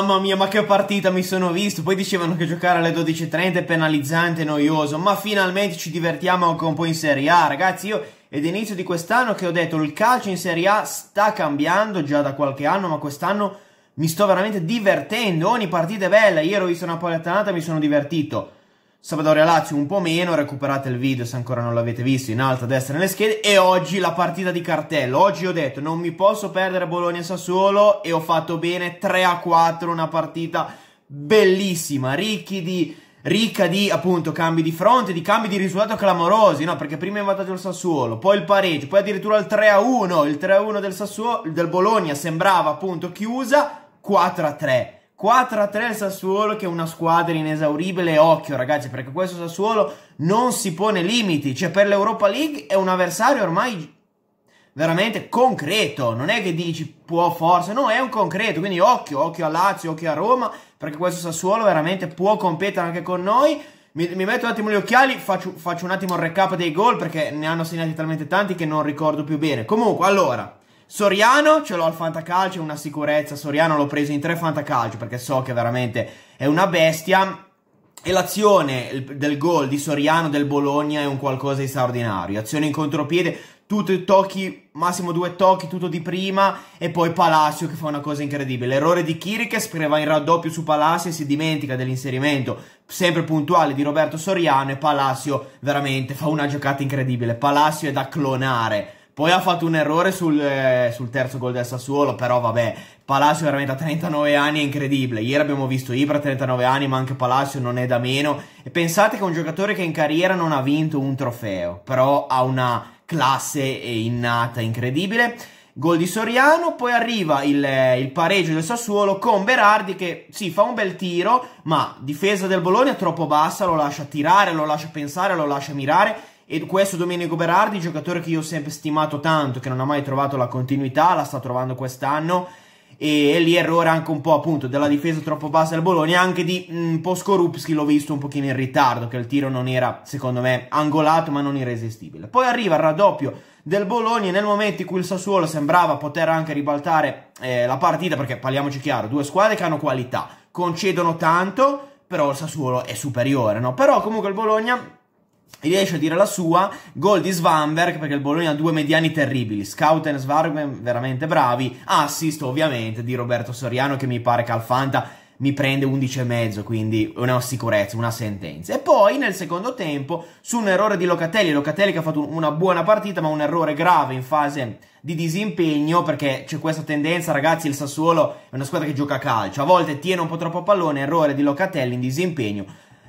Mamma mia, ma che partita mi sono visto. Poi dicevano che giocare alle 12.30 è penalizzante e noioso, ma finalmente ci divertiamo anche un po' in Serie A, ragazzi. Io è inizio di quest'anno che ho detto il calcio in Serie A sta cambiando già da qualche anno, ma quest'anno mi sto veramente divertendo. Ogni partita è bella. Ieri ho visto Napoli-Atalanta e mi sono divertito. Sampdoria Lazio un po' meno, recuperate il video se ancora non l'avete visto in alto a destra nelle schede e oggi la partita di cartello. Oggi ho detto non mi posso perdere Bologna Sassuolo e ho fatto bene 3 a 4, una partita bellissima, di, ricca di appunto cambi di fronte, di cambi di risultato clamorosi, no? Perché prima è invatato il Sassuolo, poi il pareggio, poi addirittura il 3 a 1, il 3 a 1 del Sassuolo del Bologna sembrava appunto chiusa, 4 a 3 4 a 3 il Sassuolo che è una squadra inesauribile, occhio ragazzi perché questo Sassuolo non si pone limiti, cioè per l'Europa League è un avversario ormai veramente concreto, non è che dici può forse, no è un concreto, quindi occhio, occhio a Lazio, occhio a Roma perché questo Sassuolo veramente può competere anche con noi. Mi, mi, metto un attimo gli occhiali, faccio, faccio un attimo il recap dei gol perché ne hanno segnati talmente tanti che non ricordo più bene. Comunque, allora, Soriano ce l'ho al fantacalcio, è una sicurezza. Soriano l'ho preso in tre fantacalcio perché so che veramente è una bestia. E l'azione del gol di Soriano del Bologna è un qualcosa di straordinario. Azione in contropiede, tutti i tocchi, massimo due tocchi, tutto di prima, e poi Palacio che fa una cosa incredibile. errore di Kirikes che va in raddoppio su Palacio e si dimentica dell'inserimento sempre puntuale di Roberto Soriano e Palacio veramente fa una giocata incredibile. Palacio è da clonare poi ha fatto un errore sul, eh, sul terzo gol del Sassuolo, però vabbè, Palacio veramente a 39 anni è incredibile. Ieri abbiamo visto Ibra a 39 anni, ma anche Palacio non è da meno. E pensate che è un giocatore che in carriera non ha vinto un trofeo, però ha una classe innata incredibile. Gol di Soriano, poi arriva il, eh, il, pareggio del Sassuolo con Berardi che sì, fa un bel tiro, ma difesa del Bologna è troppo bassa, lo lascia tirare, lo lascia pensare, lo lascia mirare e questo Domenico Berardi, giocatore che io ho sempre stimato tanto, che non ha mai trovato la continuità, la sta trovando quest'anno. E, e lì errore anche un po' appunto della difesa troppo bassa del Bologna, anche di mm, un l'ho visto un pochino in ritardo, che il tiro non era secondo me angolato ma non irresistibile. Poi arriva il raddoppio del Bologna nel momento in cui il Sassuolo sembrava poter anche ribaltare eh, la partita, perché parliamoci chiaro, due squadre che hanno qualità, concedono tanto, però il Sassuolo è superiore, no? Però comunque il Bologna riesce a dire la sua, gol di Svanberg perché il Bologna ha due mediani terribili, Scouten e Svanberg veramente bravi, assist ovviamente di Roberto Soriano che mi pare Calfanta mi prende 11,5, quindi una sicurezza, una sentenza. E poi nel secondo tempo, su un errore di Locatelli, Locatelli che ha fatto una buona partita, ma un errore grave in fase di disimpegno, perché c'è questa tendenza, ragazzi, il Sassuolo è una squadra che gioca a calcio, a volte tiene un po' troppo pallone, errore di Locatelli in disimpegno,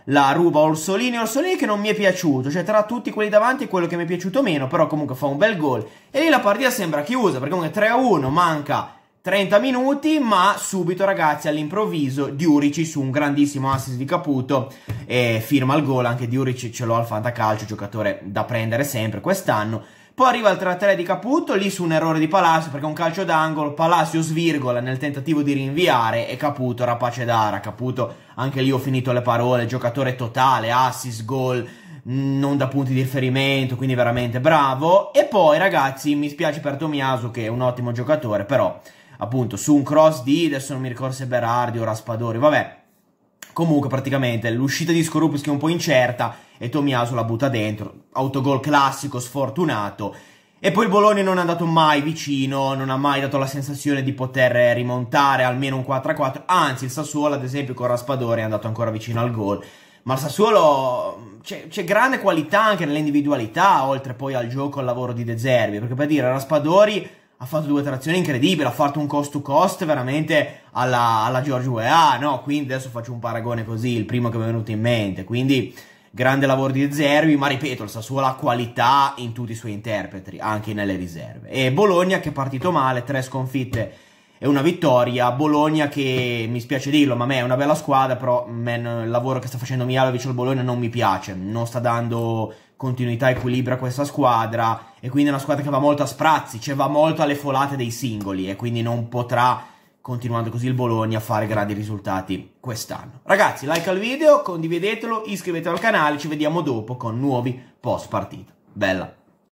la ruba Orsolini. Orsolini che non mi è piaciuto, cioè tra tutti quelli davanti è quello che mi è piaciuto meno, però comunque fa un bel gol. E lì la partita sembra chiusa, perché comunque 3-1, manca 30 minuti, ma subito ragazzi all'improvviso Diurici su un grandissimo assist di Caputo e firma il gol, anche Diurici ce l'ho al Fantacalcio, giocatore da prendere sempre quest'anno poi arriva il 3-3 di Caputo, lì su un errore di Palacio, perché un calcio d'angolo, Palacio svirgola nel tentativo di rinviare e Caputo rapace d'ara. Caputo, anche lì ho finito le parole, giocatore totale, assist, gol, mm, non da punti di riferimento, quindi veramente bravo. E poi ragazzi, mi spiace per Tomiasu che è un ottimo giocatore, però appunto su un cross di, adesso non mi ricordo se Berardi o Raspadori, vabbè Comunque, praticamente, l'uscita di Skorupis è un po' incerta e Tomiaso la butta dentro. Autogol classico, sfortunato. E poi il Bologna non è andato mai vicino, non ha mai dato la sensazione di poter rimontare almeno un 4-4. Anzi, il Sassuolo, ad esempio, con Raspadore è andato ancora vicino al gol. Ma il Sassuolo c'è, grande qualità anche nell'individualità, oltre poi al gioco e al lavoro di De Zerbi. Perché per dire, Raspadori ha fatto due trazioni incredibili, ha fatto un cost to cost veramente alla, alla George Weah, no? Quindi adesso faccio un paragone così, il primo che mi è venuto in mente, quindi grande lavoro di Zerbi, ma ripeto, il sua ha qualità in tutti i suoi interpreti, anche nelle riserve. E Bologna che è partito male, tre sconfitte è una vittoria. Bologna che, mi spiace dirlo, ma a me è una bella squadra, però man, il lavoro che sta facendo Mialovic al Bologna non mi piace, non sta dando continuità e equilibrio a questa squadra e quindi è una squadra che va molto a sprazzi, cioè va molto alle folate dei singoli e quindi non potrà continuando così il Bologna a fare grandi risultati quest'anno. Ragazzi, like al video, condividetelo, iscrivetevi al canale, ci vediamo dopo con nuovi post partita. Bella!